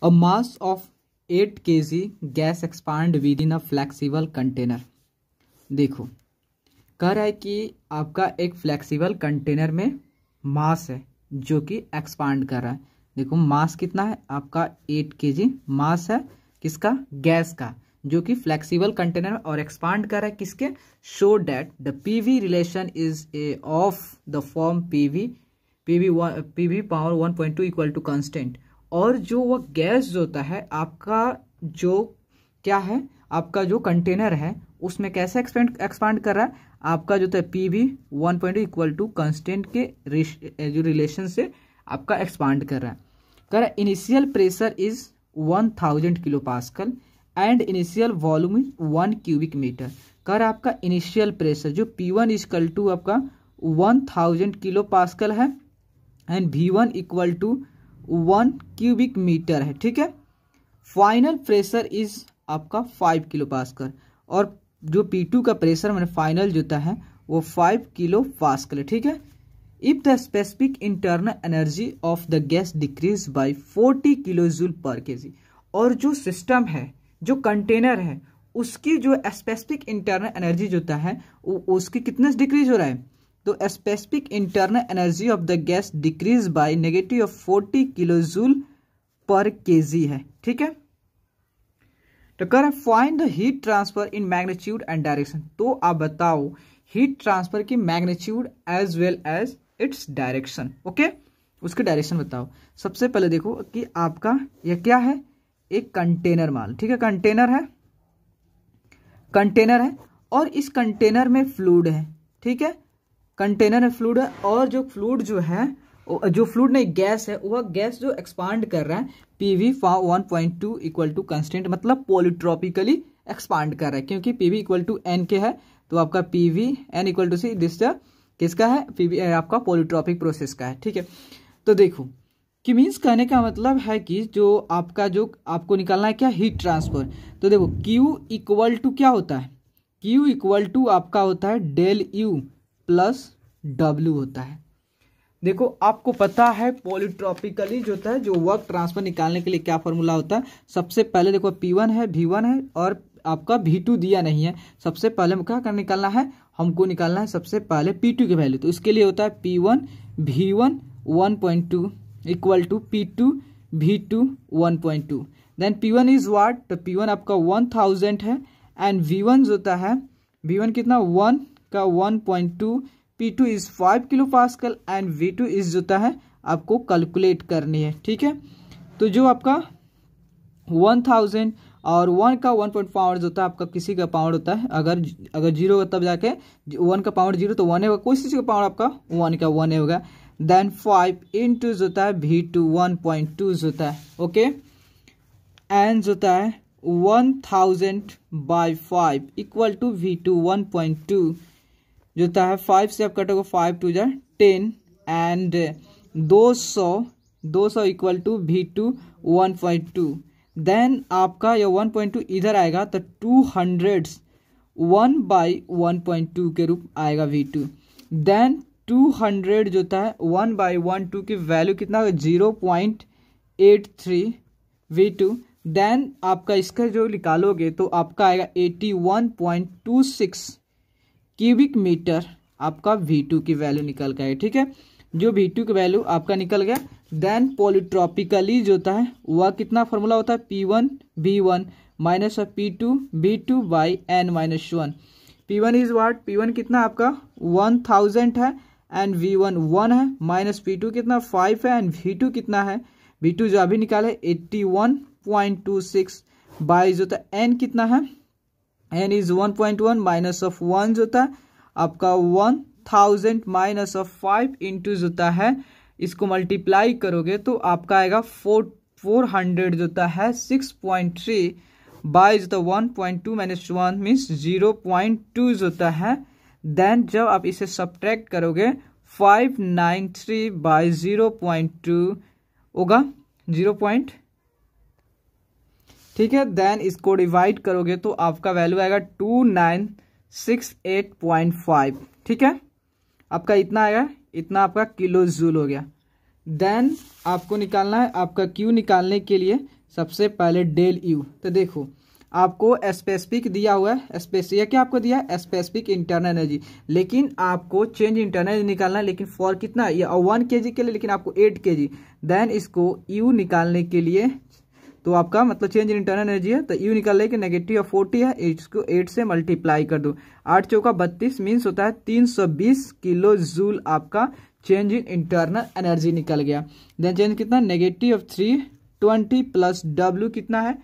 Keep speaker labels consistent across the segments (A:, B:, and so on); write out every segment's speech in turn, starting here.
A: A mass of 8 kg gas expand within a flexible container. देखो कह रहा है कि आपका एक फ्लैक्सीबल कंटेनर में मास है जो कि एक्सपांड कर रहा है देखो मास कितना है आपका एट के मास है किसका गैस का जो कि फ्लैक्सीबल कंटेनर में और एक्सपांड कर रहा है किसके show that the P V relation is a of the form P V P V one V power one point two equal to constant और जो वह गैस जो होता है आपका जो क्या है आपका जो कंटेनर है उसमें कैसे एक्सपेंड एक्सपांड कर रहा है आपका जो था P V one point equal to constant के eh, जो रिलेशन से आपका एक्सपांड कर रहा है कर initial pressure is one thousand kilo pascal and initial volume is one cubic metre कर आपका इनिशियल प्रेशर जो पी वन इजकल टू आपका वन थाउजेंड किलो पास्कल है and V one equal to one cubic metre है ठीक है final pressure is आपका five kilo pascal और जो पी टू का प्रेशर मैंने फाइनल जो है वो फाइव किलो पास्कल है ठीक है if the specific internal energy of the gas decrease by forty kilo joule per K जी और जो सिस्टम है जो कंटेनर है उसकी जो स्पेसिफिक इंटरनल एनर्जी जो है उसकी कितने डिक्रीज हो रहा है तो specific internal energy of the gas decrease by negative of forty kilo joule per KG है ठीक है तो कर find the heat transfer in magnitude and direction तो आप बताओ हीट ट्रांसफर की magnitude as well as its direction okay उसके डायरेक्शन बताओ सबसे पहले देखो कि आपका यह क्या है एक कंटेनर माल ठीक है कंटेनर है कंटेनर है और इस कंटेनर में फ्लूड है ठीक है कंटेनर है फ्लूड है और जो फ्लूड जो है जो फ्लूड नहीं गैस है वह गैस जो एक्सपांड कर रहा है PV one point two equal to constant मतलब पोलिट्रॉपिकली एक्सपांड कर रहा है क्योंकि पीवी इक्वल टू एन के है तो आपका PV N equal to C this किसका है पीवी आपका पोलिट्रॉपिक प्रोसेस का है ठीक है तो देखो कि मीन्स कहने का मतलब है कि जो आपका जो आपको निकालना है क्या हीट ट्रांसफर तो देखो क्यू इक्वल टू क्या होता है क्यू इक्वल टू आपका होता है डेल यू प्लस डब्ल्यू होता है देखो आपको पता है पॉलिट्रॉपिकली जो होता है जो वर्क ट्रांसफर निकालने के लिए क्या फॉर्मूला होता है सबसे पहले देखो पी वन है भी वन है और आपका भी टू दिया नहीं है सबसे पहले हम क्या कर निकालना है हमको निकालना है सबसे पहले पी टू की वैल्यू तो इसके लिए होता है P one V one one point two equal to P two V two one point two then P one is what तो पी वन आपका वन थाउजेंड है एंड वी वन जो होता है वी वन कितना वन का 1.2 point two P two is five kilo pascal and V two is जोता है आपको कैलकुलेट करनी है ठीक है तो जो आपका 1000 और 1 का 1.5 पॉइंट पाउंड होता है आपका किसी का पावर होता है अगर अगर जीरो होगा तब जाके वन का पावर जीरो तो वन होगा कोई चीज़ का पावर आपका वन का वन होगा देन फाइव इन टू जो होता है V two one point two जो होता है ओके एंड जो होता है one thousand by five equal to V two one point two होता है फाइव से आप कटोगे फाइव टू जो टेन एंड दो सौ दो सौ equal to V two one point two then आपका यह वन पॉइंट टू इधर आएगा तो two hundred one by one point two के रूप आएगा we two then two hundred जो होता है वन बाई वन टू की वैल्यू कितना zero point eight three V two then आपका इसका जो निकालोगे तो आपका आएगा eighty one point two six cubic metre आपका वी टू की वैल्यू निकल गया ठीक है जो वी टू की वैल्यू आपका निकल गया देन पोलिट्रॉपिकली जो होता है वह कितना फॉर्मूला होता है P one V one minus of P two V two by N minus one P one is what P one कितना आपका वन थाउजेंड है एंड वी वन वन है माइनस पी टू कितना फाइव है and V two कितना है V two जो अभी निकाले eighty one point two six by जो था एन कितना है N is one point one minus of one जो था आपका one thousand minus of five into जो है इसको मल्टीप्लाई करोगे तो आपका आएगा फोर फोर हंड्रेड जोता है सिक्स पॉइंट थ्री बाई था one point two minus one means zero point two जो है देन जब आप इसे सब्ट्रैक्ट करोगे five nine three by zero point two होगा जीरो पॉइंट ठीक है देन इसको डिवाइड करोगे तो आपका वैल्यू आएगा two nine six eight point five ठीक है आपका इतना आएगा इतना आपका किलो जूल हो गया देन आपको निकालना है आपका क्यू निकालने के लिए सबसे पहले डेल यू तो देखो आपको स्पेसिफिक दिया हुआ है स्पेसिफिक क्या आपको दिया है स्पेसिफिक इंटरनल एनर्जी लेकिन आपको चेंज इंटरनल निकालना है लेकिन फॉर कितना या वन के जी के लिए लेकिन आपको एट के जी देन इसको यू निकालने के लिए तो आपका मतलब चेंज इन इंटरनल एनर्जी है तो यू निकल निकाल कि नेगेटिव ऑफ फोर्टी है इसको एट से मल्टीप्लाई कर दो आठ चौका बत्तीस मीन्स होता है तीन सौ बीस किलो जूल आपका चेंज इन इंटरनल एनर्जी निकल गया देन चेंज कितना negative of three twenty plus W कितना है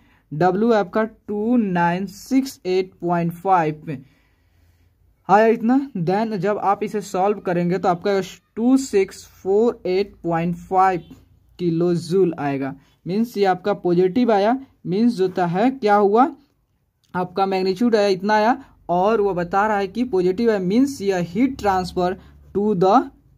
A: डब्ल्यू आपका two nine six eight point five में आया हाँ इतना देन जब आप इसे सॉल्व करेंगे तो आपका two six four eight point five kilo joule आएगा मीन्स ये आपका पॉजिटिव आया मीन्स जो है क्या हुआ आपका मैग्नीट्यूड आया इतना आया और वो बता रहा है कि पॉजिटिव है मीन्स यह heat transfer to the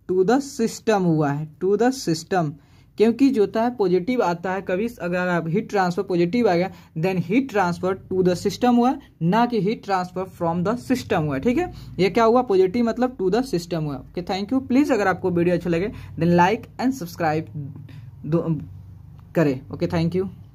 A: to the system हुआ है टू द सिस्टम क्योंकि जो होता है पॉजिटिव आता है कभी अगर आप हीट ट्रांसफर पॉजिटिव आ गया then heat transfer to the system हुआ ना कि heat transfer from the system हुआ ठीक है ये क्या हुआ पॉजिटिव मतलब टू द सिस्टम हुआ ओके थैंक यू प्लीज़ अगर आपको वीडियो अच्छा लगे देन लाइक एंड सब्सक्राइब करें ओके थैंक यू